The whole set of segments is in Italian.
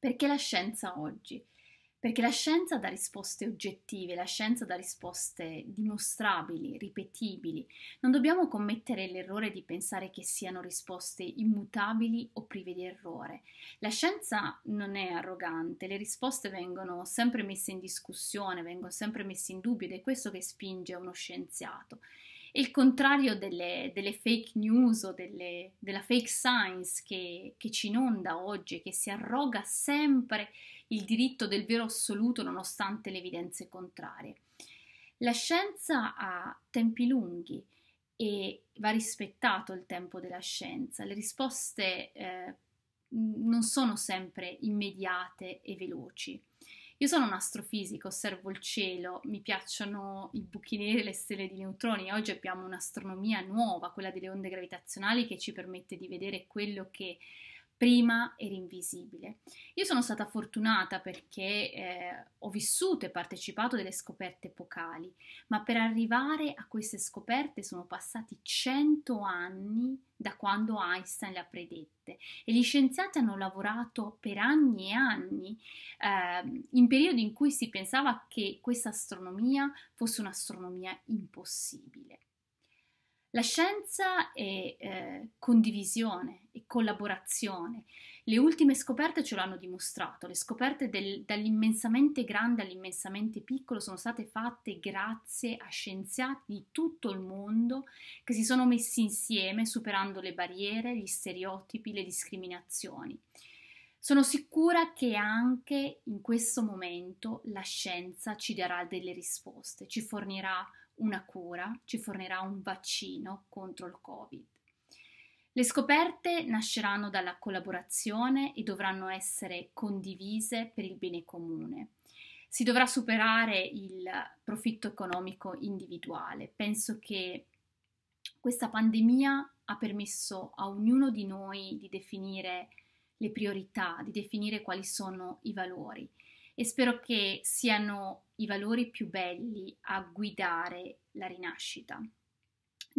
Perché la scienza oggi? Perché la scienza dà risposte oggettive, la scienza dà risposte dimostrabili, ripetibili. Non dobbiamo commettere l'errore di pensare che siano risposte immutabili o prive di errore. La scienza non è arrogante, le risposte vengono sempre messe in discussione, vengono sempre messe in dubbio ed è questo che spinge uno scienziato il contrario delle, delle fake news o delle, della fake science che, che ci inonda oggi, che si arroga sempre il diritto del vero assoluto nonostante le evidenze contrarie. La scienza ha tempi lunghi e va rispettato il tempo della scienza. Le risposte eh, non sono sempre immediate e veloci. Io sono un astrofisico, osservo il cielo, mi piacciono i buchi neri e le stelle di neutroni. Oggi abbiamo un'astronomia nuova, quella delle onde gravitazionali, che ci permette di vedere quello che prima era invisibile. Io sono stata fortunata perché eh, ho vissuto e partecipato a delle scoperte epocali, ma per arrivare a queste scoperte sono passati 100 anni da quando Einstein le ha predette e gli scienziati hanno lavorato per anni e anni eh, in periodi in cui si pensava che questa astronomia fosse un'astronomia impossibile. La scienza è eh, condivisione, collaborazione. Le ultime scoperte ce l'hanno dimostrato, le scoperte del, dall'immensamente grande all'immensamente piccolo sono state fatte grazie a scienziati di tutto il mondo che si sono messi insieme superando le barriere, gli stereotipi, le discriminazioni. Sono sicura che anche in questo momento la scienza ci darà delle risposte, ci fornirà una cura, ci fornirà un vaccino contro il Covid. Le scoperte nasceranno dalla collaborazione e dovranno essere condivise per il bene comune. Si dovrà superare il profitto economico individuale. Penso che questa pandemia ha permesso a ognuno di noi di definire le priorità, di definire quali sono i valori e spero che siano i valori più belli a guidare la rinascita.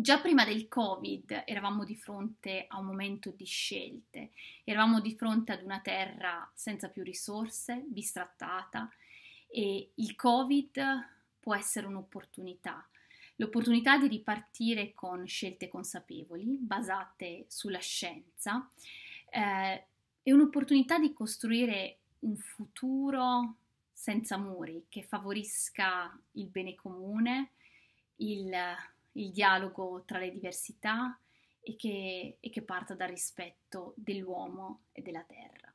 Già prima del Covid eravamo di fronte a un momento di scelte, eravamo di fronte ad una terra senza più risorse, bistrattata e il Covid può essere un'opportunità, l'opportunità di ripartire con scelte consapevoli, basate sulla scienza, eh, è un'opportunità di costruire un futuro senza muri che favorisca il bene comune, il il dialogo tra le diversità e che, e che parta dal rispetto dell'uomo e della terra.